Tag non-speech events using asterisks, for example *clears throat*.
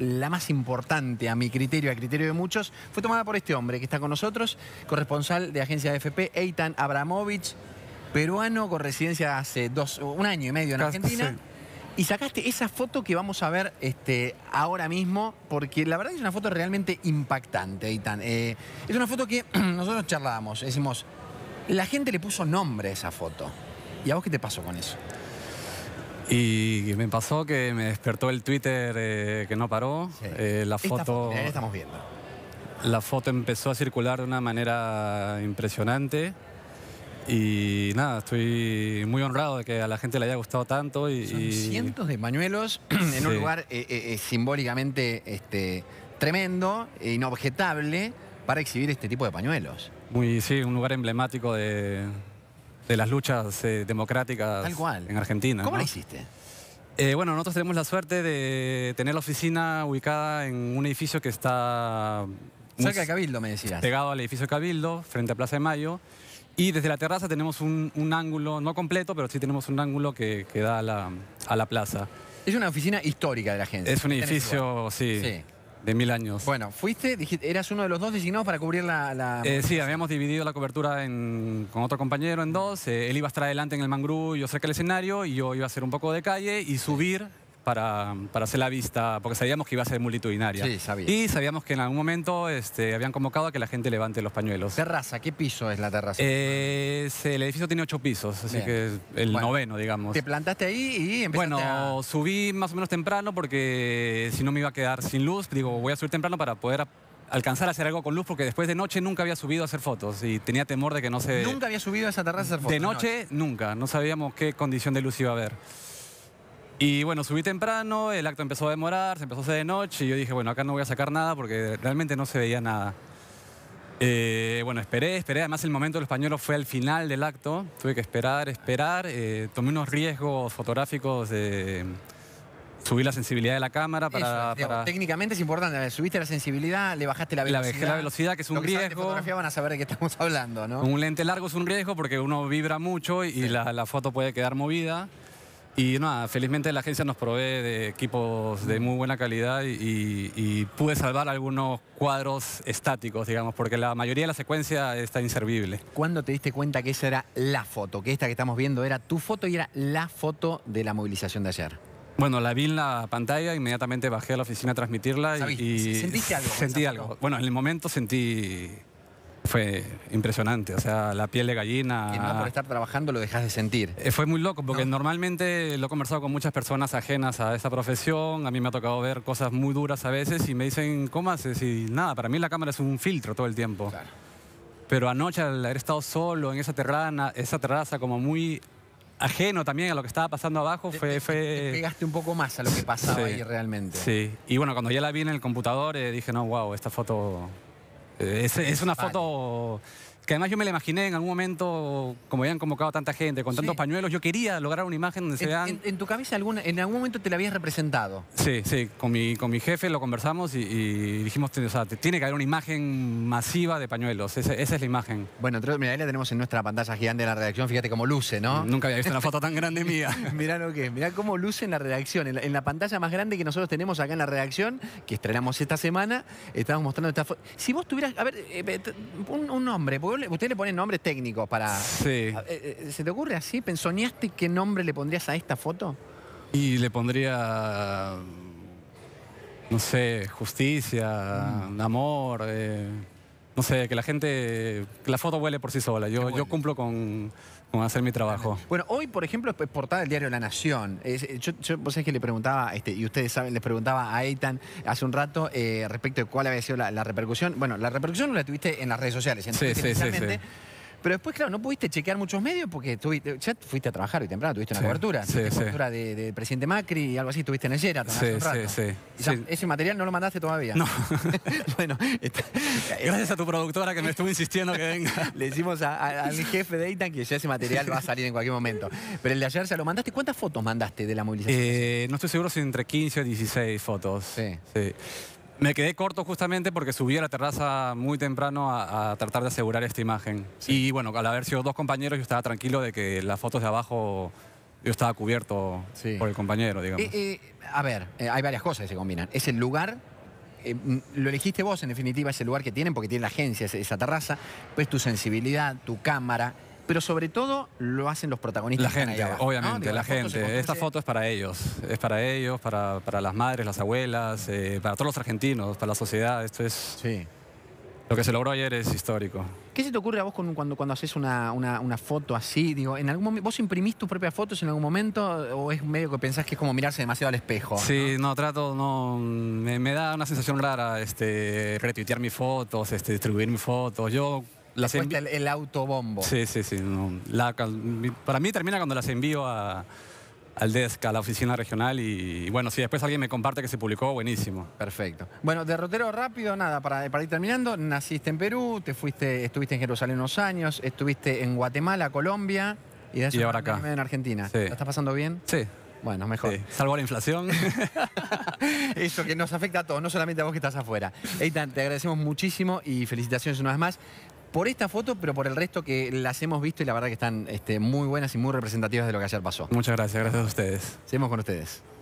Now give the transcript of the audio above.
la más importante a mi criterio, a criterio de muchos, fue tomada por este hombre que está con nosotros, corresponsal de agencia FP, Eitan Abramovich, peruano con residencia hace dos, un año y medio en Argentina. Y sacaste esa foto que vamos a ver este, ahora mismo, porque la verdad es una foto realmente impactante, Eitan. Eh, es una foto que *clears throat* nosotros charlábamos, decimos, la gente le puso nombre a esa foto. ¿Y a vos qué te pasó con eso? Y me pasó que me despertó el Twitter eh, que no paró. Eh, la foto. estamos viendo. La foto empezó a circular de una manera impresionante. Y nada, estoy muy honrado de que a la gente le haya gustado tanto. Y, Son cientos de pañuelos *clears throat* en un lugar eh, simbólicamente este, tremendo e inobjetable para exhibir este tipo de pañuelos. Muy, sí, un lugar emblemático de, de las luchas eh, democráticas en Argentina. ¿Cómo lo hiciste? Eh, bueno, nosotros tenemos la suerte de tener la oficina ubicada en un edificio que está... Cerca de Cabildo, me decías. Pegado al edificio Cabildo, frente a Plaza de Mayo. Y desde la terraza tenemos un, ángulo, no completo, pero sí tenemos un ángulo que, da a la, plaza. Es una oficina histórica de la gente. Es un edificio, sí. De mil años. Bueno, fuiste, eras uno de los dos designados para cubrir la... Eh, sí, habíamos dividido la cobertura con otro compañero en dos. Eh, él iba a estar adelante en el mangrú, yo cerca del escenario, y yo iba a hacer un poco de calle y subir para, hacer la vista, porque sabíamos que iba a ser multitudinaria. Sí, sabía. Y sabíamos que en algún momento este, habían convocado a que la gente levante los pañuelos. ¿Terraza? ¿Qué piso es la terraza? el edificio tiene ocho pisos, así que el noveno, digamos. ¿Te plantaste ahí y empezaste Bueno, subí más o menos temprano porque si no me iba a quedar sin luz. Digo, voy a subir temprano para poder alcanzar a hacer algo con luz porque después de noche nunca había subido a hacer fotos y tenía temor de que no se... ¿Nunca había subido a esa terraza a hacer fotos? De noche, nunca. No sabíamos qué condición de luz iba a haber. Y bueno, subí temprano, el acto empezó a demorar, se empezó a hacer de noche y yo dije, bueno, acá no voy a sacar nada porque realmente no se veía nada. Eh, bueno, esperé, esperé. Además, el momento del español fue al final del acto. Tuve que esperar, esperar. Eh, tomé unos riesgos fotográficos de subir la sensibilidad de la cámara para... Técnicamente es importante. Subiste la sensibilidad, le bajaste la velocidad. la velocidad, que es un riesgo. fotografía van a saber de qué estamos hablando, ¿no? Un lente largo es un riesgo porque uno vibra mucho y la, la foto puede quedar movida. Y nada, felizmente la agencia nos provee de equipos de muy buena calidad y, y, pude salvar algunos cuadros estáticos, digamos, porque la mayoría de la secuencia está inservible. ¿Cuándo te diste cuenta que esa era la foto, que esta que estamos viendo era tu foto y era la foto de la movilización de ayer? Bueno, la vi en la pantalla, inmediatamente bajé a la oficina a transmitirla. y, ¿Sentiste algo? *laughs* Sentí algo. Bueno, en el momento sentí fue impresionante, o sea, la piel de gallina. Y por estar trabajando lo dejas de sentir. Eh, fue muy loco, porque normalmente lo he conversado con muchas personas ajenas a esa profesión, a mí me ha tocado ver cosas muy duras a veces y me dicen, ¿cómo haces? Y nada, para mí la cámara es un filtro todo el tiempo. Claro. Pero anoche al haber estado solo en esa terrana, esa terraza como muy ajeno también a lo que estaba pasando abajo, fue... Te, pegaste un poco más a lo que pasaba ahí realmente. Sí, y bueno, cuando ya la vi en el computador eh, dije, no, wow, esta foto eh, es, una foto que además yo me la imaginé en algún momento, como habían convocado a tanta gente, con tantos pañuelos, yo quería lograr una imagen donde se vean... En, tu cabeza alguna, en algún momento te la habías representado? Sí, sí, con mi, jefe lo conversamos y, dijimos, o sea, tiene que haber una imagen masiva de pañuelos, esa, es la imagen. Bueno, mira, ahí la tenemos en nuestra pantalla gigante de la redacción, fíjate cómo luce, ¿no? Nunca había visto una foto tan grande mía. *laughs* mirá lo que es, mirá cómo luce en la redacción, en la, pantalla más grande que nosotros tenemos acá en la redacción, que estrenamos esta semana, estamos mostrando esta foto. Si vos tuvieras, a ver, eh, eh, un, nombre, usted le pone nombre técnico para. Sí. Eh, eh, ¿Se te ocurre así? ¿Pensoneaste qué nombre le pondrías a esta foto? Y le pondría. No sé, justicia, mm. amor. Eh, no sé, que la gente, la foto huele por sí sola. Yo, yo cumplo con, con, hacer mi trabajo. Bueno, hoy, por ejemplo, es portada del diario La Nación. Eh, yo, yo, vos sabés que le preguntaba, este, y ustedes saben, les preguntaba a Eitan hace un rato eh, respecto de cuál había sido la, repercusión. Bueno, la repercusión la tuviste en las redes sociales, en sí, sí, sí, sí. Pero después, claro, no pudiste chequear muchos medios porque ya fuiste a trabajar hoy temprano, tuviste una cobertura. Sí, cobertura de, presidente Macri y algo así, tuviste en ayer rato. Sí, sí, sí, Ese material no lo mandaste todavía. No. *laughs* bueno. Gracias a tu productora que me estuvo insistiendo que venga. *laughs* Le decimos a, mi jefe de Eitan que ya ese material va a salir en cualquier momento. Pero el de ayer ya lo mandaste. ¿Cuántas fotos mandaste de la movilización? Eh, no estoy seguro si entre 15 o 16 fotos. Sí. sí. Me quedé corto justamente porque subí a la terraza muy temprano a, tratar de asegurar esta imagen. Y bueno, al haber sido dos compañeros yo estaba tranquilo de que las fotos de abajo yo estaba cubierto por el compañero, digamos. Eh, eh, a ver, eh, hay varias cosas que se combinan. Es el lugar, lo elegiste vos en definitiva, es el lugar que tienen porque tiene la agencia, esa terraza, pues tu sensibilidad, tu cámara, pero sobre todo lo hacen los protagonistas. La gente, obviamente, ah, la, gente. Esta foto es para ellos, es para ellos, para, las madres, las abuelas, eh, para todos los argentinos, para la sociedad. Esto es... Sí. Lo que se logró ayer es histórico. ¿Qué se te ocurre a vos cuando, cuando haces una, foto así? Digo, ¿en algún ¿Vos imprimís tus propias fotos en algún momento o es medio que pensás que es como mirarse demasiado al espejo? Sí, no, trato, no. Me, da una sensación rara este, retuitear mis fotos, este, distribuir mis fotos. Yo el, autobombo. Sí, sí, sí. para mí termina cuando las envío a, al desk, a la oficina regional y, bueno, si después alguien me comparte que se publicó, buenísimo. Perfecto. Bueno, derrotero rápido, nada, para, ir terminando, naciste en Perú, te fuiste, estuviste en Jerusalén unos años, estuviste en Guatemala, Colombia y, de y ahora acá. En Argentina. ¿La estás pasando bien? Sí. Bueno, mejor. Salvo la inflación. *laughs* Eso que nos afecta a todos, no solamente a vos que estás afuera. Eitan, te agradecemos muchísimo y felicitaciones una vez más por esta foto, pero por el resto que las hemos visto y la verdad que están este, muy buenas y muy representativas de lo que ayer pasó. Muchas gracias, gracias a ustedes. Seguimos con ustedes.